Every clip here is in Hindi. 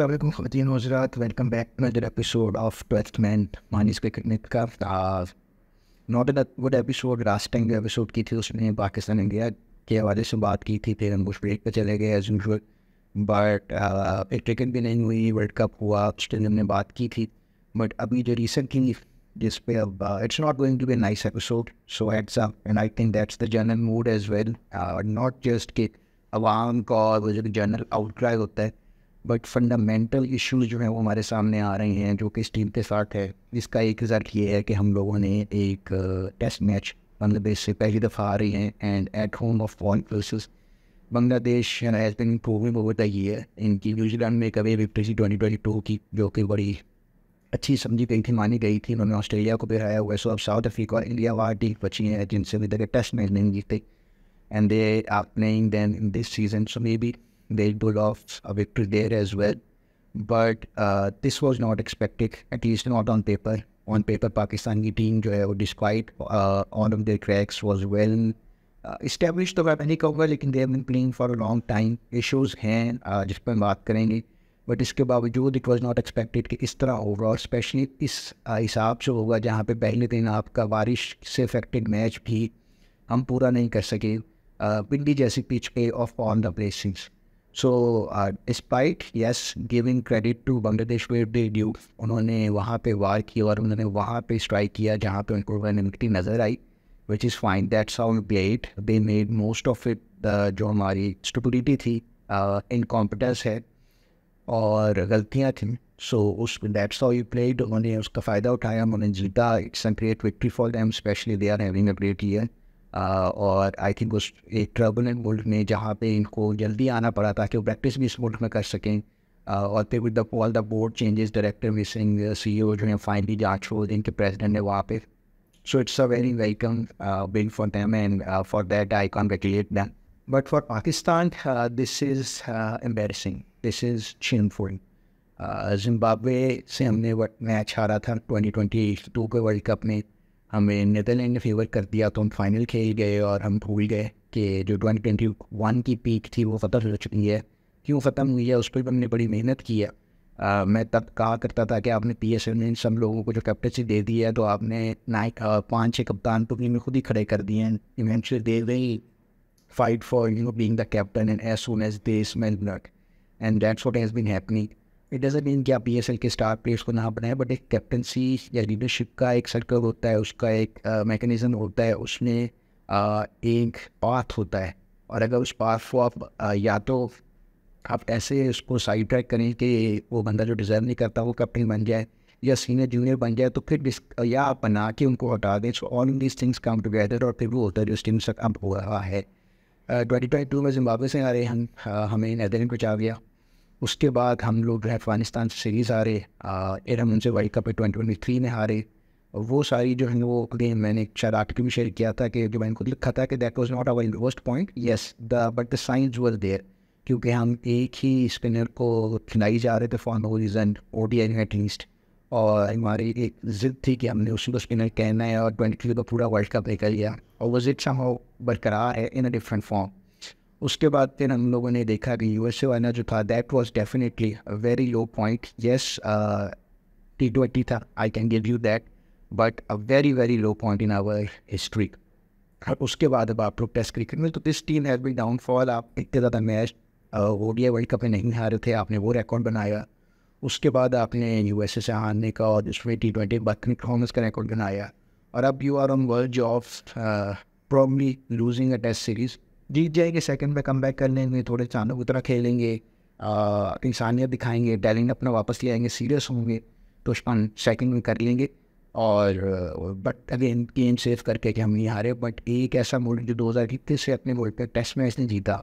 असलम ख़वान हजरात welcome back to another episode of twelfth man मानिस क्रिकेट का not an good episode last time जो एपिसोड की थी उसमें पाकिस्तान इंडिया के हवाले से बात की थी फिर हम कुछ ब्रेक पर चले गए एज यूजल बट एक क्रिकेट भी नहीं हुई वर्ल्ड कप हुआ उस टाइम हमने बात की थी बट अभी जो रिसेंटली जिस पे अब it's not going to be nice episode so heads up and I think that's the general mood as well not just कि अवाम का वो जो जनरल आउटक्राई होता है बट फंडामेंटल इश्यूज जो हैं वो हमारे सामने आ रहे हैं जो कि इस टीम के साथ है इसका एक रिज़ल्ट ये है कि हम लोगों ने एक टेस्ट मैच बांग्लादेश से पहली दफ़ा आ रही हैं and at home of want places Bangladesh has been improving over the year इनकी न्यूजीलैंड में कभी विक्ट्री थी ट्वेंटी ट्वेंटी टू की जो कि बड़ी अच्छी समझी गई थी मानी गई थी उन्होंने ऑस्ट्रेलिया को भी हराया हुआ है सो अब साउथ अफ्रीका और इंडिया वहाँ टीम बची हैं जिनसे अभी तक टेस्ट मैच नहीं जीते and they are playing then in this season so maybe They pulled off a victory there as well. But uh, this was not expected, at least not on paper. On paper, Pakistani team, जो है वो despite uh, all of their cracks, was well establish uh, तो मैं नहीं कहूँगा लेकिन they been playing for a long time issues हैं uh, जिस पर हम बात करेंगे बट इसके बावजूद इट वाज नॉट एक्सपेक्टेड कि इस तरह होगा और स्पेशली इस uh, हिसाब से होगा जहाँ पे पहले दिन आपका बारिश से अफेक्टेड मैच भी हम पूरा नहीं कर सके बिल्ली जैसी पिच पे off on the placings so despite yes giving credit to Bangladesh way they due उन्होंने वहाँ पे वार किया और उन्होंने वहाँ पे स्ट्राइक किया जहाँ पे उनको यूनिटी नज़र आई which is fine that sound plate they made most of it the जो हमारी स्टुपिडिटी थी इनकॉम्पिटेंस uh, है और गलतियाँ थीं सो उस दैट हाउ यू प्लेड उन्होंने उसका फ़ायदा उठाया उन्होंने जीता it's an great victory for them especially they are having a great year और आई थिंक उस एक ट्रबलेंट मुल्क में जहाँ पे इनको जल्दी आना पड़ा ताकि वो प्रैक्टिस भी इस मुल्क में कर सकें और फिर with all the board changes director missing C O जो है फाइनली जाँच हो इनके प्रेजिडेंट है वहाँ पर so it's a very welcome bill for them and for that I congratulate them but for Pakistan this is embarrassing this is shameful Zimbabwe से हमने मैच हारा था ट्वेंटी ट्वेंटी टू के वर्ल्ड कप में हमें नीदरलैंड ने फेवर कर दिया तो हम फाइनल खेल गए और हम भूल गए कि जो ट्वेंटी ट्वेंटी वन की पीक थी वो ख़त्म हो चुकी है क्यों ख़त्म हुई है उस पर हमने बड़ी मेहनत की है आ, मैं तब कहा करता था कि आपने पी एस एल में सब लोगों को जो कैप्टनसी दे दी है तो आपने नाइक पाँच छः कप्तान तो में खुद ही खड़े कर दिए हैं इवेंचुअली दे गई fight for you know being the captain and as soon as they smell blood and that's what has been happening it doesn't mean कि आप पी एस एल के स्टार प्लेयर्स को ना बनाए बट एक कैप्टनसी या लीडरशिप का एक सर्कल होता है उसका एक मैकेनिज़्म होता है उसमें uh, एक पाथ होता है और अगर उस पाथ को आप uh, या तो आप ऐसे उसको साइड ट्रैक करें कि वो बंदा जो डिज़र्व नहीं करता वो कैप्टन बन जाए या सीनियर जूनियर बन जाए तो फिर या आप बना के उनको हटा दें so all these things come together और फिर वो होता है जो टीम से अब हो रहा है ट्वेंटी ट्वेंटी टू में जिम्बाब्वे से आ रहे हम हमें नैदरिन को चाह गया उसके बाद हम लोग जो है अफ़गानिस्तान से सीरीज़ हारे एर हम उनसे world cup twenty twenty three में हारे और वो सारी जो है वो गेम मैंने शायद आर्टिकल भी शेयर किया था कि जो मैंने खुद लिखा था कि that was not our worst point yes the but the signs were there क्योंकि हम एक ही स्पिनर को खिलाई जा रहे थे for no reason O D I at least और हमारी एक जिद थी कि हमने उसी को स्पिनर कहना है और ट्वेंटी थ्री को पूरा वर्ल्ड कप लेकर लिया और वो जिद सा बरकरार है इन अ डिफरेंट फॉर्म उसके बाद फिर हम लोगों ने देखा कि यू एस ए वाला जो था that was definitely very low point yes T twenty था I can give you that but a very very low point in our history और उसके बाद अब आप लोग टेस्ट क्रिकेट में तो this team has be downfall आप इतने ज़्यादा मैच वो डी आई वर्ल्ड कप में नहीं हारे थे आपने वो रिकॉर्ड बनाया उसके बाद आपने यू एस ए से हारने का और उसमें टी ट्वेंटी बदतरीन परफॉर्मेंस का रिकॉर्ड बनाया और अब you are on world of probably losing a test series जीत जाएंगे सेकंड में कम बैक कर लेंगे थोड़े चानक उतरा खेलेंगे इंसानियत दिखाएंगे टैलेंट अपना वापस ले आएंगे सीरियस होंगे तो उसको सेकंड में कर लेंगे और बट अगेन गेम सेव करके कि हम नहीं हारे बट एक ऐसा मोल्ड जो दो हज़ार इक्कीस से अपने वर्ल्ड कप टेस्ट मैच ने जीता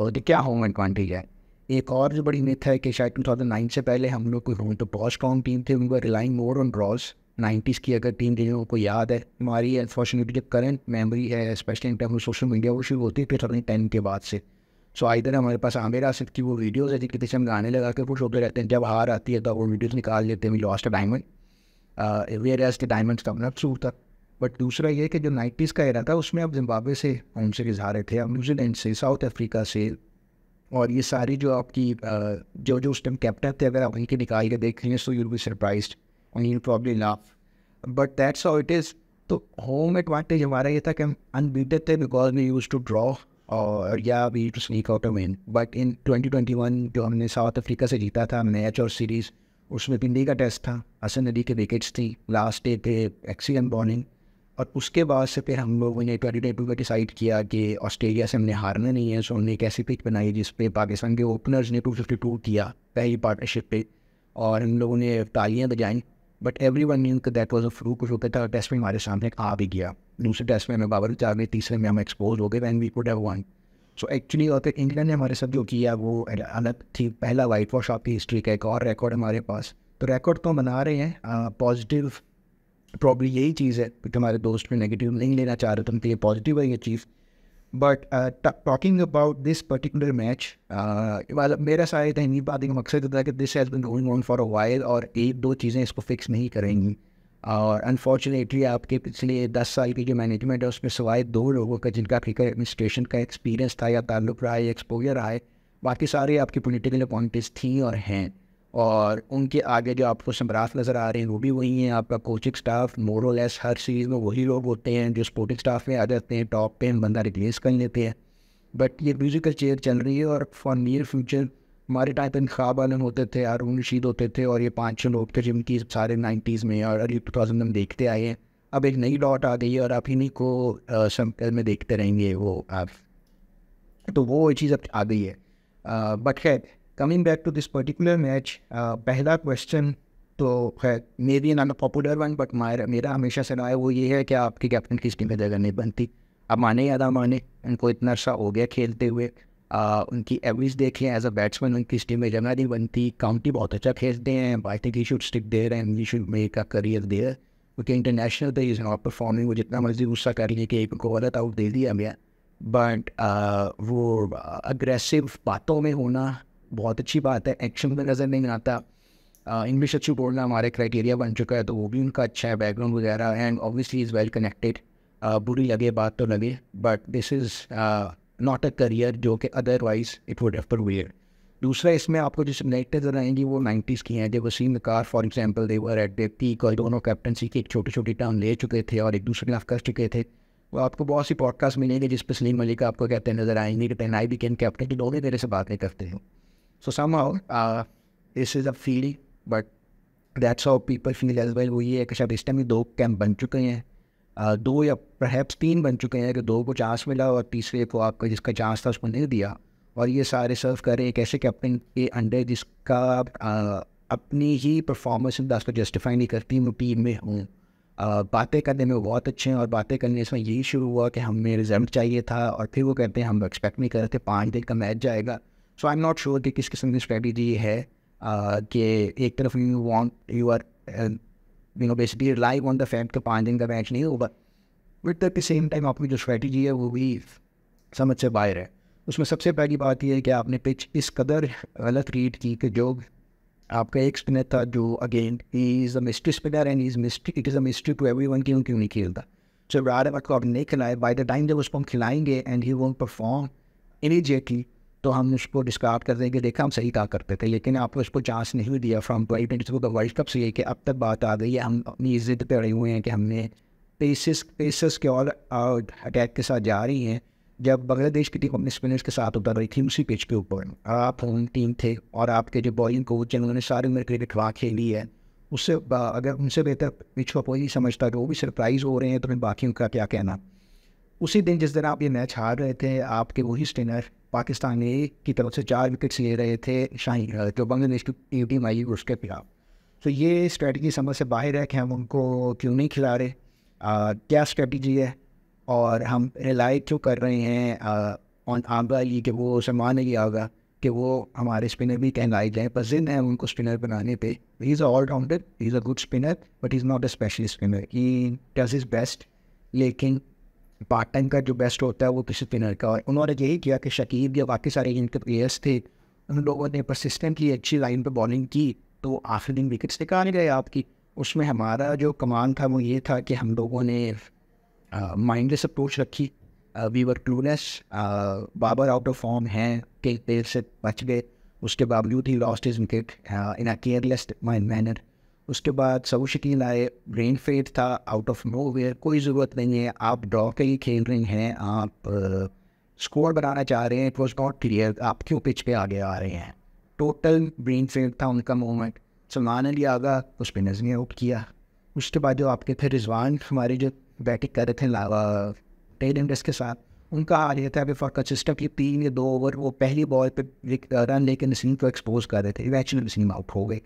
और क्या होम एडवांटेज है एक और जो बड़ी मिथ है कि शायद टू थाउजेंड नाइन से पहले हम लोग कोई होम तो बहुत स्ट्रॉन्ग टीम थे उनका relying more on draws nineties की अगर टीम देने को याद है हमारी अनफॉर्चुनेटली जो करंट मेमोरी है especially in time social media वो शुरू होती है फिर अपनी टेन के बाद से सो आई दर हमारे पास आमिर आसिफ की वो वीडियोज़ है जिनके पीछे हम गाने लगा के खुश होते रहते हैं जब हार आती है तो वो वीडियोज़ निकाल लेते हैं we lost a diamond whereas के डायमंड का अपना मतलब सूर था बट दूसरा ये कि जो नाइन्टीज़ का एरा था उसमें आप जिम्बाब्वे से होम से रहे थे आप न्यूजीलैंड से साउथ अफ्रीका से और ये सारी जो आपकी uh, जो जो उस टाइम कैप्टन थे अगर आप वहीं के निकाल के देख रहे हैं so will be surprise and you probably laugh but that's how it is तो होम एडवांटेज हमारा ये था कि हम अनबीटेड थे because we use to draw और या we to sneak out a men but in 2021 जो हमने साउथ अफ्रीका से जीता था मैच और सीरीज़ उसमें पिंडी का टेस्ट था हसन अली के विकेट्स थी लास्ट डे पे एक्सीन बॉलिंग और उसके बाद से फिर हम लोगों ने ट्वेंटी ट्वेंटी का डिसाइड किया कि ऑस्ट्रेलिया से हमने हारना नहीं है सो हमने एक ऐसी पिच बनाई जिस पे पाकिस्तान के ओपनर्स ने टू फिफ्टी टू किया पहली पार्टनरशिप पे और हम लोगों ने तालियाँ बजाई but everyone knew that was a फ्रू कुछ होता था टेस्ट में हमारे सामने एक आ भी गया दूसरे टेस्ट में हमें बाबर चार गए तीसरे में हम एक्सपोज हो गए when we could have won so actually अगर इंग्लैंड ने हमारे साथ जो किया वो अलग थी पहला वाइट वॉश आपकी हिस्ट्री का एक और रिकॉर्ड हमारे पास तो रिकॉर्ड तो बना रहे हैं पॉजिटिव प्रॉब्लम यही चीज़ है कि हमारे दोस्त में नेगेटिव नहीं लेना चाह रहे तो उनके लिए पॉजिटिव है ये चीज़ but talking about this particular match मेरा शायद तहनी आदि का मकसद था कि this has been going on for a while और एक दो चीज़ें इसको फिक्स नहीं करेंगी और अनफॉर्चुनेटली आपके पिछले दस साल की जो मैनेजमेंट है उसमें सवाए दो लोगों का जिनका क्रिकेट एडमिनिस्ट्रेशन का एक्सपीरियंस था या ताल्लुक रहा है एक्सपोजर रहा है बाकी सारे आपकी पोलिटिकल अपॉइंटिस थी और हैं और उनके आगे जो आपको सम्राट नज़र आ रहे हैं वो भी वही हैं आपका कोचिंग स्टाफ लेस हर सीरीज़ में वही लोग होते हैं जो स्पोर्टिंग स्टाफ में आ जाते हैं टॉप पे बंदा रिप्लेस कर लेते हैं बट ये म्यूज़िकल चेयर चल रही है और फॉर नियर फ्यूचर हमारे टाइम पर खाब आलम होते थे अरुण रशीद होते थे और ये पाँच छः लोग थे जिनकी सारे नाइन्टीज़ में और अर्ली टू थाउजेंड में देखते आए हैं अब एक नई डॉट आ गई है और आप इन्हीं को समकल में देखते रहेंगे वो आप तो वो चीज़ अब आ गई है बट खैर coming back to this particular match पहला क्वेश्चन तो है maybe not a popular one but मायर मेरा हमेशा से रहा वो ये है कि आपकी कैप्टन किस टीम में जगह नहीं बनती अब माने या ना माने उनको इतना अर्सा हो गया खेलते हुए आ, उनकी एवरेज देखें एज अ बैट्समैन उनकी इस टीम में जगह नहीं बनती काउंटी बहुत अच्छा खेलते हैं I think he should stick there and he should make a career there क्योंकि इंटरनेशनल पे इज़ नॉट परफॉर्मिंग वो जितना मर्जी गुस्सा कर लें कि एक उनको गलत आउट दे दिया गया बट वो अग्रेसिव बातों में होना बहुत अच्छी बात है एक्शन पर नज़र नहीं आता इंग्लिश अच्छी बोलना हमारे क्राइटेरिया बन चुका है तो वो भी उनका अच्छा है बैकग्राउंड वगैरह and obviously is well connected बुरी लगे बात तो लगे but this is not a career जो कि otherwise it would refer where दूसरा इसमें आपको जो नज़र आएंगी वो नाइन्टीज़ की हैं जब वसीम कार for example they were at the peak और दोनों कैप्टनसी की एक छोटी छोटी टर्म ले चुके थे और एक दूसरे के खिलाफ कर चुके थे वो आपको बहुत सी पॉडकास्ट मिलेंगे जिस पर सलीम मलिक आपको कहते हैं नज़र आएंगे कि पेन आई बी कैन कैप्टन की दोनों तेरे से बात नहीं करते हैं So somehow, uh, this is a field, but that's how people feel as well. वो ये है कि शायद इस टाइम दो कैंप बन चुके हैं uh, दो या perhaps तीन बन चुके हैं कि दो को चांस मिला और तीसरे को आपको जिसका चांस था उसको नहीं दिया और ये सारे सर्व कर रहे हैं कैप्टन के अंडर जिसका uh, अपनी ही परफॉर्मेंस दास को जस्टिफाई नहीं करती वो टीम में हूँ uh, बातें करने में बहुत अच्छे हैं और बातें करने इसमें यही शुरू हुआ कि हमें रिजल्ट चाहिए था और फिर वो कहते हैं हम एक्सपेक्ट नहीं कर रहे थे पाँच दिन का मैच जाएगा so I am not sure कि किस किस्म की स्ट्रैटेजी है कि एक तरफ you want you are you know basically rely on the fact के पाँच दिन का मैच नहीं होगा but at the same time आपकी जो स्ट्रैटेजी है वो भी समझ से बाहर है उसमें सबसे पहली बात यह है कि आपने पिच इस कदर गलत रीड की कि जो आपका एक स्पिनर था जो again he is a mystery spinner and is mystery it is a mystery to everyone क्यों क्यों नहीं खेलता जब so, रार को आपने नहीं खिलाया बाई द टाइम जब उसको हम खिलाएंगे and he won't perform immediately तो हम उसको डिस्कार्ड कर देंगे देखा हम सही कहा करते थे लेकिन आपने उसको चांस नहीं दिया फ्रॉम ट्वेंटी ट्वेंटी टू का वर्ल्ड कप से ये कि अब तक बात आ गई है हम अपनी इज्जत पे अड़े हुए हैं कि हमने पेसिस पेसिस के ऑल आउट अटैक के साथ जा रही हैं जब बांग्लादेश की टीम अपने स्पिनर्स के साथ उतर रही थी उसी पिच के ऊपर आप होम टीम थे और आपके जो बॉलिंग कोच हैं उन्होंने सारे उम्र क्रिकेट वहाँ खेली है उससे अगर उनसे बेहतर पिच को कोई नहीं समझता कि वो भी सरप्राइज़ हो रहे हैं तो मैं बाकी उनका क्या कहना उसी दिन जिस दिन आप ये मैच हार रहे थे आपके वही स्पिनर पाकिस्तानी की तरफ से चार विकेट्स ले रहे थे शाही जो बांग्लादेश की टीम आई उसके खिलाफ तो ये स्ट्रेटजी समझ से बाहर है कि हम उनको क्यों नहीं खिला रहे आ, क्या स्ट्रेटजी है और हम रिलाई क्यों कर रहे हैं ऑन आगा ये कि वो सलमान ही आगा कि वो हमारे स्पिनर भी कहलाई जाएँ पर जिंद है उनको स्पिनर बनाने पे he is a allrounder he is a good spinner but is not a specialist spinner he does is best लेकिन पार्ट टाइम का जो बेस्ट होता है वो किसी स्पिनर का और उन्होंने यही किया कि शकीब या बाकी सारे इनके प्लेयर्स थे उन लोगों ने की अच्छी लाइन पर बॉलिंग की तो आखिर दिन विकेट्स निकाल गए आपकी उसमें हमारा जो कमान था वो ये था कि हम लोगों ने माइंडलेस अप्रोच रखी we were clueless Babar out of form हैं कई देर से बच गए उसके बावजूद he lost is wicket in a careless mind manner उसके बाद सबू शकील आए ब्रेन फेड था आउट ऑफ नो वेयर कोई ज़रूरत नहीं है आप ड्रॉ के ही खेल रहे हैं आप स्कोर बनाना चाह रहे हैं इट वॉज नॉट क्लियर आप क्यों पिच पे आगे आ रहे हैं टोटल ब्रेन फेड था उनका मोमेंट सलमान अली आगा उस पर नजरें आउट किया उसके बाद जो आपके थे रिजवान हमारे जो बैटिंग कर रहे थे टेड टेडेंडस के साथ उनका आ रहा था बिफॉर सिस्टम ये तीन या दो ओवर वो पहली बॉल पर रन लेकर नसीम को एक्सपोज कर रहे थे वैचुअल नसीम आउट हो गए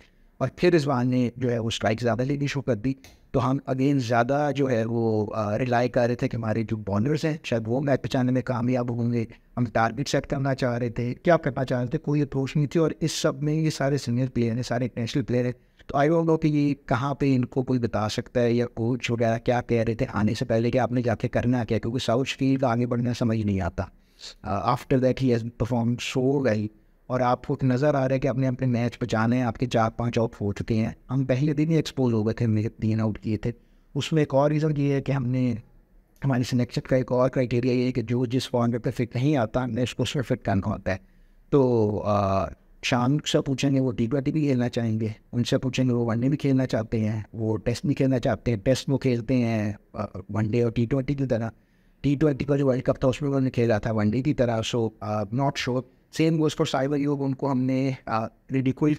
और फिर इस बार ने जो है वो स्ट्राइक ज़्यादा लेनी शुरू कर दी तो हम अगेन ज़्यादा जो है वो रिलाई कर रहे थे कि हमारे जो बॉलर्स हैं शायद वो मैच बचाने में कामयाब होंगे हम टारगेट सेट करना चाह रहे थे क्या करना चाह रहे थे कोई अप्रोच नहीं थी और इस सब में ये सारे सीनियर प्लेयर हैं सारे इंटरनेशनल प्लेयर हैं तो आई वो नो कि ये कहाँ पर इनको कोई बता सकता है या कोच वगैरह क्या कह रहे थे आने से पहले कि आपने जाके करना क्या क्योंकि साउथ फील्ड आगे बढ़ना समझ नहीं आता after that he has perform so well और आपको नज़र आ रहा है कि आपने अपने मैच बचाने हैं आपके चार पाँच आउट हो चुके हैं हम पहले दिन ही एक्सपोज हो गए थे हमने तीन आउट किए थे उसमें एक और रीज़न ये है कि हमने हमारे सिलेक्शन का एक और क्राइटेरिया ये है कि जो जिस फॉर्म पर फिट नहीं आता हमने उसको उसमें फिट करना होता है तो शाम से पूछेंगे वो टी ट्वेंटी भी खेलना चाहेंगे उनसे पूछेंगे वो वनडे भी खेलना चाहते हैं वो टेस्ट भी खेलना चाहते हैं टेस्ट वो खेलते हैं वनडे और टी ट्वेंटी की तरह टी ट्वेंटी का जो वर्ल्ड कप था उसमें उन्होंने खेला था वनडे की तरह so not sure same goes for साइबर योग उनको हमने रिडिकुल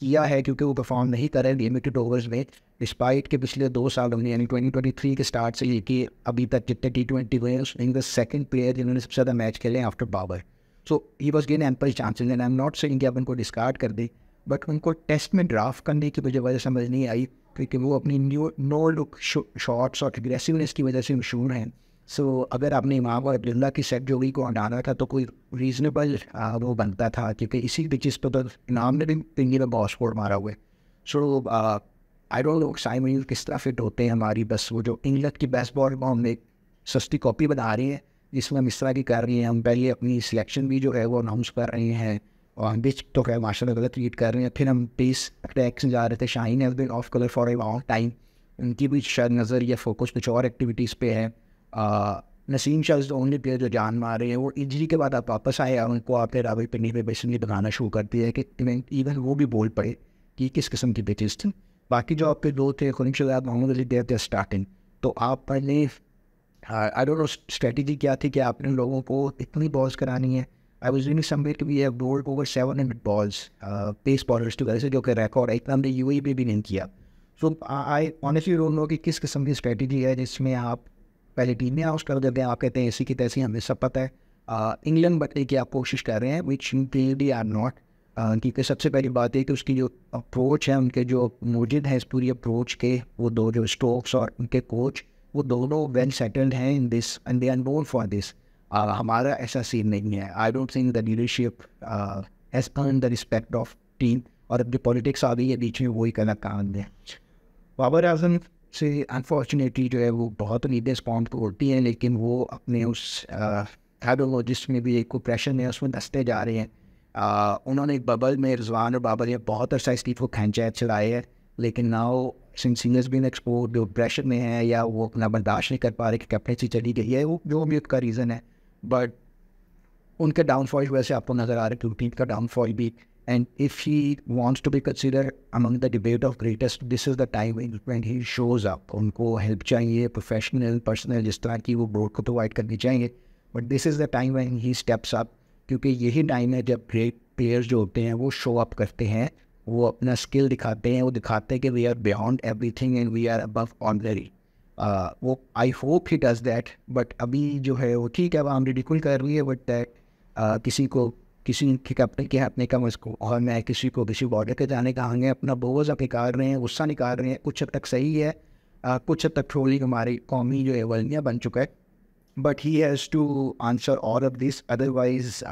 किया है क्योंकि वो परफॉर्म नहीं कर रहे लिमिटेड ओवर्स में डिस्पाइट के पिछले दो साल हमने यानी ट्वेंटी ट्वेंटी थ्री के स्टार्ट से लेके अभी तक जितने टी ट्वेंटी हुए हैं द सेकंड प्लेयर जिन्होंने सबसे ज़्यादा मैच खेले after Babar so he was gain ample chances and I am not saying कि आप उनको डिस्कार्ड कर दें बट उनको टेस्ट में ड्राफ्ट करने की मुझे वजह समझ नहीं आई क्योंकि वो अपनी न्यू नो लुक शॉट्स और एग्रेसिवनेस की वजह से मशहूर हैं सो so, अगर आपने इमाम और अब्दुल्ला की सेट जोगी को हटाना था तो कोई रीज़नेबल वो बनता था क्योंकि इसी चीज़ पर तो इनाम ने भी पिंगी में बॉस फोर्ड मारा हुआ है so I don't know Saim किस तरह फिट होते हैं हमारी बस वो जो इंग्लैंड की बेस्ट बॉल को हम एक सस्ती कॉपी बना रही है जिसमें हम इस तरह की कर रहे हैं हम पहले अपनी सिलेक्शन भी जो है वो अनाउंस कर रहे हैं और हम बिच तो क्या माशा गलत ट्रीट कर रहे हैं फिर हम पेस अटैक से जा रहे थे shine has been off colour for a long time उनकी भी शायद नज़र या फोकस कुछ और एक्टिविटीज़ पे है Naseem Shah is only player जो जान मारे हैं वो इंजरी के बाद आप वापस आए और उनको आपने रावल पिंडी पर बेसनली बनाना शुरू कर दिया कि इवन वो भी बोल पड़े कि किस किस्म की पिचेज थी बाकी जो आपके दो थे खुनिक शुजाद मोहम्मद अली देव थे स्टार्टिंग तो आप पहले आई डोंट नो स्ट्रेटजी क्या थी कि आपने लोगों को इतनी बॉल्स करानी है I was doing somewhere to have rolled over seven hundred balls pace bowlers too वैसे जो कि रिकॉर्ड एक हमने यू ए भी नहीं किया so I honestly don't know कि किस किस्म की स्ट्रेटजी है जिसमें आप पहले टीम में आउट कर देते हैं आप कहते हैं ऐसी की तैसी हमें सब पता है इंग्लैंड बनने की आप कोशिश कर रहे हैं विच क्लियरली आर नॉट क्योंकि सबसे पहली बात है कि उसकी जो अप्रोच है उनके जो मौजूद है इस पूरी अप्रोच के वो दो जो स्टोक्स और उनके कोच वो दोनों वेल सेटल्ड हैं in this and they are known for this हमारा ऐसा सीन नहीं है I don't think the leadership has earn the respect of team और अब जो पॉलिटिक्स आ गई है बीच में वही गलत काम बाबर आजम से अनफॉर्चुनेटली जो है वो बहुत नीडें स्पॉन्ड को उड़ती हैं लेकिन वो अपने उस थायरोलॉजिस्ट में भी एक को प्रेशर में उसमें दसते जा रहे हैं उन्होंने एक बबल में रिजवान और बाबर ने बहुत अरसा को खैंचा चलाए हैं लेकिन नाओ सिंह सिंगर्स भी एक्सपोर्ट जो प्रेशर में है या वो अपना बर्दाश्त नहीं कर पा रहे कि कैप्टनसी चली गई है वो जो भी उसका रीज़न है बट उनके डाउनफॉल वैसे आपको नज़र आ रहा है कि टीम का डाउनफॉल भी And if he wants to be considered among the debate of greatest, this is the time when he shows up. उनको हेल्प चाहिए प्रोफेशनल पर्सनल जिस तरह की वो बोर्ड को प्रोवाइड करनी चाहिए but this is the time when he steps up क्योंकि यही टाइम है जब ग्रेट प्लेयर्स जो होते हैं वो शो अप करते हैं वो अपना स्किल दिखाते हैं वो दिखाते हैं कि we are beyond everything and we are above ऑनरी वो I hope he does that but अभी जो है वो ठीक है आम रिडिकुल कर रही है बट दैट uh, किसी को किसी के कपड़े के हटने कम उसको और मैं किसी को किसी बॉर्डर के जाने का आगे अपना बोझ अब निकाल रहे हैं गुस्सा निकाल रहे हैं कुछ हद तक सही है आ, कुछ हद तक ट्रोली हमारी कौमी जो है वलमिया बन चुका है but he has to answer all of this otherwise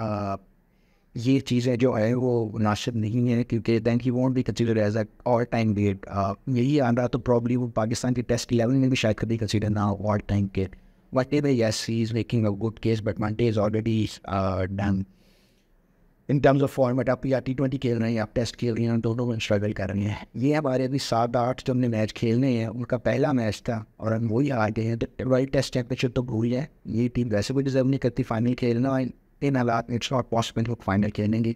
ये चीज़ें जो है वो मुनासिब नहीं है क्योंकि दैन ही वॉन्ट भी कंसिडर एज अल ऑल टाइम गेट यही आ रहा तो प्रॉब्ली वो पाकिस्तान के टेस्ट लेवल में भी शायद कभी कंसिडर ना हो ऑल टाइम के whatever yes he is making a good case but Monday is already done in terms of format आप या टी ट्वेंटी खेल रहे हैं आप टेस्ट खेल रहे हैं दोनों में स्ट्रगल कर रहे हैं ये हमारे अभी सात आठ जो हमने मैच खेलने हैं उनका पहला मैच था और हम वही आ गए हैं वर्ल्ड टेस्ट चैंपियनशिप तो भूल जाए ये टीम वैसे भी डिजर्व नहीं करती फाइनल खेलना इन हालात में इट्स नॉट पॉसिबल वो फाइनल खेलेंगे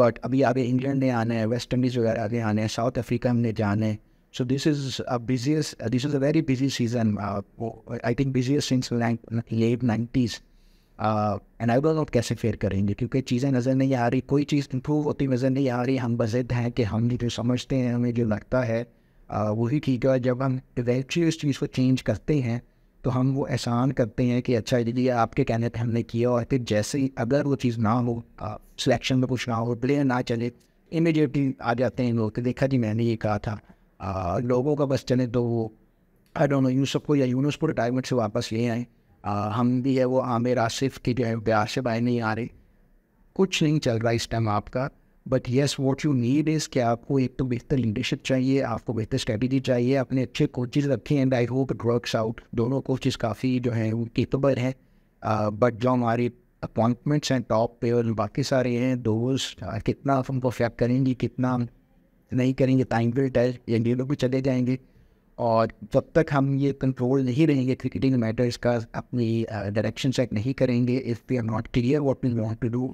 बट अभी आगे इंग्लैंड ने आना है वेस्ट इंडीज़ वगैरह आगे आने हैं साउथ अफ्रीका हमने जाना है so this is a biggest this is a very busy season I think biggest since late nineties and I out कैसे फेयर करेंगे क्योंकि चीज़ें नज़र नहीं आ रही कोई चीज़ इम्प्रूव होती नज़र नहीं आ रही हम बजिद हैं कि हम जो समझते हैं हमें जो लगता है वही ठीक है जब हम इवेंचुअली उस चीज़ को चेंज करते हैं तो हम वो एहसान करते हैं कि अच्छा दीदी आपके कहने पर हमने किया और फिर जैसे ही अगर वो चीज़ ना हो सिलेक्शन में कुछ ना हो प्लेयर ना चले इमिडिएटली आ जाते हैं लोग देखा जी मैंने ये कहा था आ, लोगों का बस चले तो वो आई डोंट नो यूसुफ को या यूनुस को रिटायरमेंट से वापस ले आएँ हम भी है वो आमिर आसिफ की जो है ब्यासे बाय नहीं आ रही कुछ नहीं चल रहा इस टाइम आपका but yes what you need is कि आपको एक तो बेहतर लीडरशिप चाहिए आपको बेहतर स्ट्रेटेजी चाहिए अपने अच्छे कोचेज रखे and I hope it works out दोनों कोचेज काफ़ी जो हैं वो केपेबल हैं बट जो हमारी अपॉइंटमेंट्स हैं टॉप पे और बाकी सारे हैं दोस्त कितना हम परफेक्ट करेंगे कितना नहीं करेंगे टाइम विल टेल ये लोग भी चले जाएंगे और जब तक हम ये कंट्रोल नहीं रहेंगे क्रिकेटिंग मैटर्स का अपनी डायरेक्शन सेट नहीं करेंगे if we are not clear what we want to do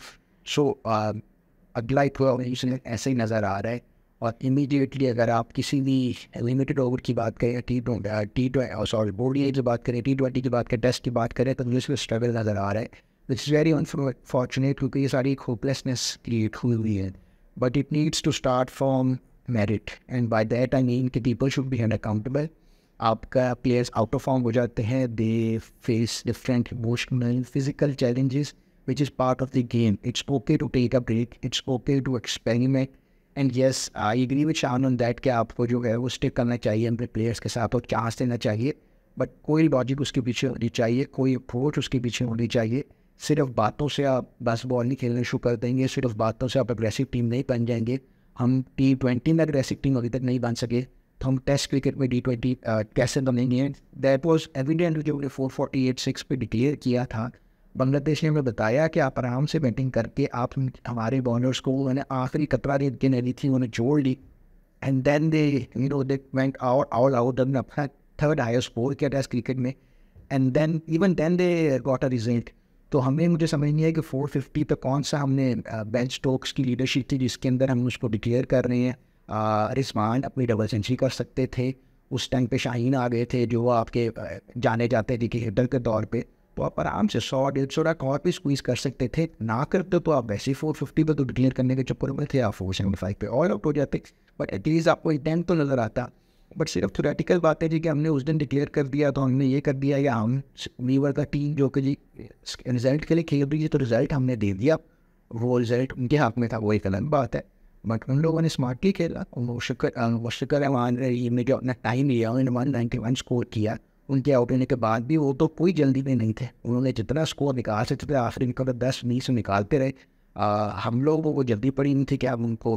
so अगला इक्वेशन ऐसे ही नज़र आ रहा है और इमीडिएटली अगर आप किसी भी लिमिटेड ओवर की बात करें टी टी सॉरी बोर्ड की बात करें टी ट्वेंटी की बात करें टेस्ट की बात करें तो मुझे स्ट्रगल नज़र आ रहा है विच इज़ वेरी अनफॉर्चुनेट क्योंकि ये सारी होपलेसनेस क्रिएट हुई हुई है but it needs to start from merit and by that I mean कि people should be held accountable आपका प्लेयर्स आउट ऑफ फॉर्म हो जाते हैं they face different emotional physical challenges which is part of the game it's okay to take a break it's okay to experiment and yes I agree which आन ऑन दैट कि आपको जो है वो स्टिक करना चाहिए अपने प्लेयर्स के साथ और चांस देना चाहिए बट कोई लॉजिक उसके पीछे होनी चाहिए कोई अप्रोच उसके पीछे होनी चाहिए सिर्फ बातों से आप बस बॉल नहीं खेलना शुरू कर देंगे सिर्फ बातों से आप अग्रेसिव टीम नहीं बन जाएंगे हम टी ट्वेंटी में अगर ऐसी टीम अभी तक नहीं बन सके तो हम टेस्ट क्रिकेट में डी ट्वेंटी कैसे बनेंगे दैट वॉज एविडेंट जो हमने फोर फोर्टी एट सिक्स पर डिक्लेयर किया था बांग्लादेश ने हमें बताया कि आप आराम से बैटिंग करके आप हमारे बॉलर्स को उन्होंने आखिरी कतरा रेत गिन रही थी उन्होंने जोड़ ली and then they you know they went out out out अपना थर्ड हाइस्ट स्कोर किया टेस्ट क्रिकेट में and then even then they got a result तो हमें मुझे समझ नहीं है कि फ़ोर फिफ्टी पर कौन सा हमने बेंच स्टोक्स की लीडरशिप थी जिसके अंदर हम उसको डिक्लेयर कर रहे हैं रिस्मान अपनी डबल सेंचुरी कर सकते थे उस टाइम पे शाहीन आ गए थे जो आपके जाने जाते थे कि हिटर के तौर पे तो आप आराम से सौ डेढ़ सौ रख और भी स्क्वीज़ कर सकते थे ना करते तो आप वैसे ही फोर फिफ्टी पर तो डिक्लेयर करने के चक्कर में थे आप फोर सेवेंटी फाइव पे ऑल आउट हो जाते बट एटलीस्ट आपको इंटेंट तो नज़र आता बट सिर्फ थोरेटिकल बात है जी कि हमने उस दिन डिक्लेयर कर दिया तो हमने ये कर दिया या हम वीवर का टीम जो कि जी रिज़ल्ट के लिए खेल रही थी तो रिज़ल्ट हमने दे दिया वो रिज़ल्ट उनके हाथ में था वो एक अलग बात है बट उन लोगों ने स्मार्टली खेला वो शुक्र वो शुक्र है वहाँ ने जो अपना टाइम लिया उन्होंने वन नाइन्टी वन स्कोर किया उनके आउट होने के बाद भी वो तो कोई जल्दी में नहीं थे उन्होंने जितना स्कोर निकाल सकते थे आखिरी निकल दस बीस निकालते रहे आ, हम लोगों को जल्दी पड़ी नहीं थी कि आप उनको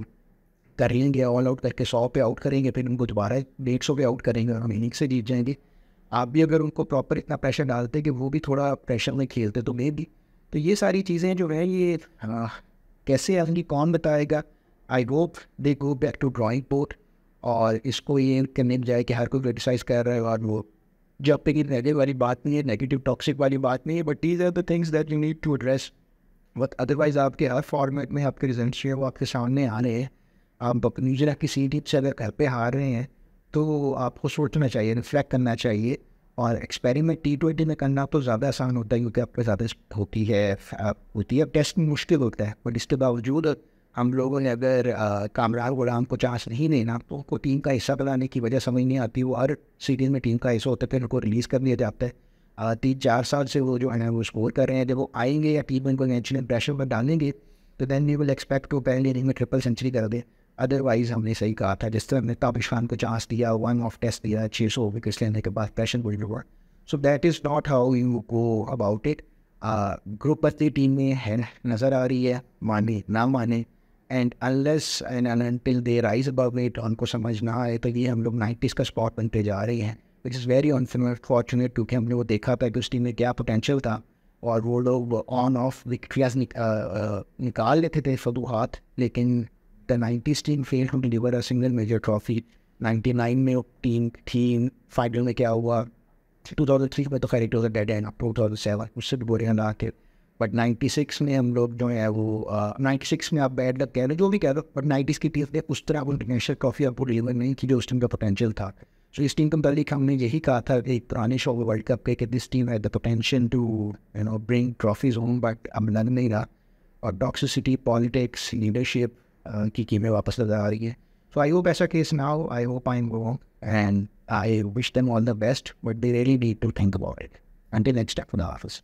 कर लेंगे ऑल आउट करके सौ पे आउट करेंगे फिर उनको दोबारा डेढ़ सौ पे आउट करेंगे और हम इनिंग से जीत जाएंगे आप भी अगर उनको प्रॉपर इतना प्रेशर डालते कि वो भी थोड़ा प्रेशर में खेलते तो मे भी तो ये सारी चीज़ें जो है ये आ, हाँ, कैसे आएंगी कौन बताएगा I hope they go back to drawing board और इसको ये करने जाए कि हर कोई क्रिटिसाइज़ कर रहा है और वो जब पे ये नेगेटिव वाली बात नहीं है नेगेटिव टॉक्सिक वाली बात नहीं है but these are the things that you need to address but otherwise आपके हर फॉर्मेट में आपके रिजल्ट जो है वो आपके सामने आ रहे हैं आप यूजर की सीटी से अगर घर पर हार रहे हैं तो आपको सोचना चाहिए रिफ्लेक्ट करना चाहिए और एक्सपेरिमेंट टी ट्वेंटी में करना तो ज़्यादा आसान होता है क्योंकि आपके ज़्यादा होती है होती है अब टेस्ट में मुश्किल होता है बट इसके बावजूद हम लोगों ने अगर कामरान गुलाम को चांस नहीं देना तो उनको टीम का हिस्सा बनाने की वजह समझ नहीं आती वो हर सीरीज़ में टीम का हिस्सा होता है फिर उनको रिलीज़ कर दिया जाता है तीन चार साल से वो जो है ना वो स्कोर कर रहे हैं जब वो आएंगे या टीम में उनको नेचुरल प्रेशर पर डालेंगे तो दैन वी विल एक्सपेक्ट वो पहले इनिंग में ट्रिपल सेंचुरी कर दें अदरवाइज हमने सही कहा था जिस तरह हमने ताबिश खान को चांस दिया वन ऑफ टेस्ट दिया छः सौ विकेट्स लेने के बाद पैशन बोल be so that is not how you go about it group पतली टीम में है नज़र आ रही है माने ना माने and unless and until they rise about it उनको समझ ना आए तो ये हम लोग नाइन्टीज़ का स्पॉट बनते जा रहे हैं विच इज़ वेरी अनफॉर्चुनेट क्योंकि हमने वो देखा था कि उस टीम में क्या पोटेंशियल था और वो लोग ऑन ऑफ विक्ट्रियाज निकाल लेते थे हाथ लेकिन the 90s team failed to deliver a single major trophy 99 में टीम थी फाइनल में क्या हुआ 2003 में तो खैर too dead and two thousand seven उससे भी बोरिंग ना थे बट सिक्स में हम लोग जो है वो नाइन्टी सिक्स में आप बैड लग कह रहे जो भी कह रहे हो बट नाइन्टीज़ की टीम ने उस तरह वो इंटरनेशनल ट्रॉफी आपको डिलीवर नहीं की जो उस टीम का पोटेंशियल था सो इस टीम के मुतालिक हमने यही कहा था एक पुराने शो वर्ल्ड कप के कि दिस टीम है the potential to you know bring trophies home but अब लग नहीं रहा और टॉक्सिसिटी पॉलिटिक्स लीडरशिप की uh, कीमें वापस लगा रही है सो आई होप ऐसा केस ना हो I hope I am go and I wish them all the best but they really need to think about it and next step for the office